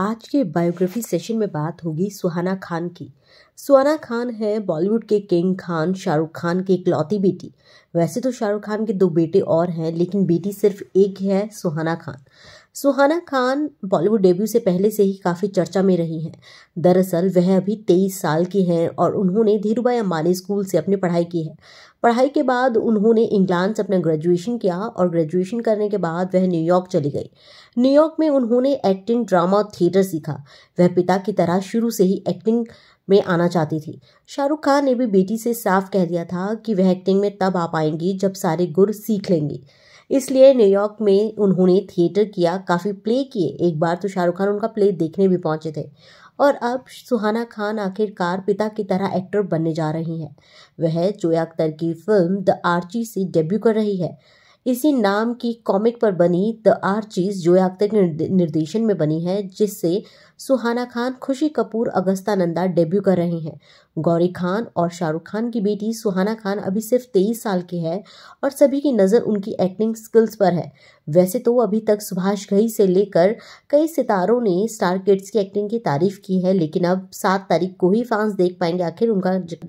आज के biography session में बात होगी सुहाना खान की सुहाना खान है बॉलीवुड के किंग खान शाहरुख खान की इकलौती बेटी वैसे तो शाहरुख खान के दो बेटे और हैं लेकिन बेटी सिर्फ एक है सुहाना खान सुहाना खान बॉलीवुड डेब्यू से पहले से ही काफ़ी चर्चा में रही हैं दरअसल वह अभी तेईस साल की हैं और उन्होंने धीरूभाई अम्बानी स्कूल से अपनी पढ़ाई की है पढ़ाई के बाद उन्होंने इंग्लैंड से अपना ग्रेजुएशन किया और ग्रेजुएशन करने के बाद वह न्यूयॉर्क चली गई न्यूयॉर्क में उन्होंने एक्टिंग ड्रामा और थिएटर सीखा वह पिता की तरह शुरू से ही एक्टिंग में आना चाहती थी शाहरुख खान ने भी बेटी से साफ कह दिया था कि वह एक्टिंग में तब आ पाएंगी जब सारे गुर सीख लेंगी इसलिए न्यूयॉर्क में उन्होंने थिएटर किया काफ़ी प्ले किए एक बार तो शाहरुख खान उनका प्ले देखने भी पहुंचे थे और अब सुहाना खान आखिरकार पिता की तरह एक्टर बनने जा रही हैं वह चोया अख्तर की फिल्म द आर्ची से डेब्यू कर रही है इसी नाम की कॉमिक पर बनी द आर्चीज जो आख्तर के निर्देशन में बनी है जिससे सुहाना खान खुशी कपूर अगस्ता नंदा डेब्यू कर रहे हैं गौरी खान और शाहरुख खान की बेटी सुहाना खान अभी सिर्फ तेईस साल की है और सभी की नज़र उनकी एक्टिंग स्किल्स पर है वैसे तो अभी तक सुभाष घई से लेकर कई सितारों ने स्टार किड्स की एक्टिंग की तारीफ की है लेकिन अब सात तारीख को ही फैंस देख पाएंगे आखिर उनका